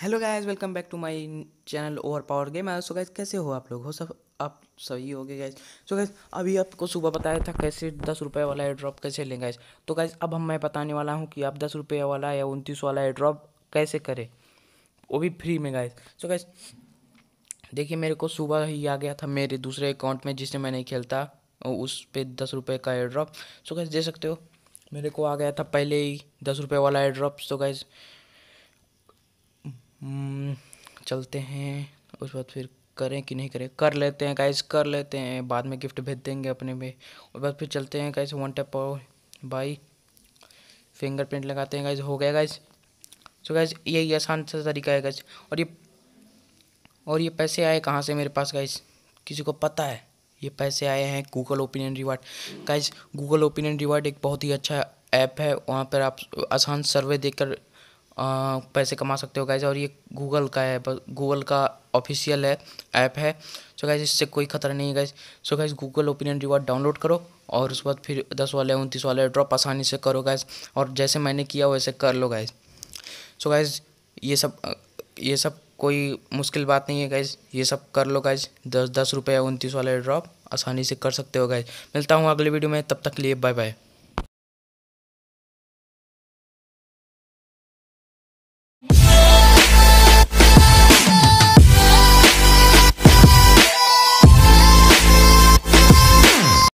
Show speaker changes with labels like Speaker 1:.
Speaker 1: hello guys welcome back to my channel over power game so guys कैसे हो आप लोग हो सब आप सही हो गए गाइस सो गाइस अभी आपको सुबह बताया था कैसे दस रुपये वाला एयर ड्रॉप कैसे लें गाइस तो गाइस अब हम मैं बताने वाला हूँ कि आप दस रुपये वाला या उनतीस वाला एयर ड्रॉप कैसे करें वो भी फ्री में गाइस सो गाइस देखिए मेरे को सुबह ही आ गया था मेरे दूसरे अकाउंट में जिससे मैं नहीं खेलता उस पर दस रुपये का एयर ड्रॉप सो गाइस दे सकते हो मेरे को आ गया था पहले ही दस रुपये वाला एयर ड्रॉप सो गैस चलते हैं उसके बाद फिर करें कि नहीं करें कर लेते हैं गाइस कर लेते हैं बाद में गिफ्ट भेज देंगे अपने में उसके बाद फिर चलते हैं guys one tap by fingerprint लगाते हैं गाइज हो गया गाइस सो गाइस यही आसान सा तरीका है गाइज और ये और ये पैसे आए कहाँ से मेरे पास गाइज किसी को पता है ये पैसे आए हैं Google Opinion Reward guys Google Opinion Reward एक बहुत ही अच्छा ऐप है वहाँ पर आप आसान सर्वे देकर आ, पैसे कमा सकते हो गाइज और ये गूगल का है गूगल का ऑफिशियल है ऐप है सो गाइज इससे कोई खतरा नहीं है guys so guys Google Opinion Reward download करो और उसके बाद फिर दस वाले उनतीस वाले ड्रॉप आसानी से करो गाइज और जैसे मैंने किया वैसे कर लो गाइज सो गाइज ये सब ये सब कोई मुश्किल बात नहीं है गाइज ये सब कर लो गाइज दस दस रुपये उनतीस वाले ड्रॉप आसानी से कर सकते हो गाइज मिलता हूँ अगले वीडियो में तब तक लिए बाय बाय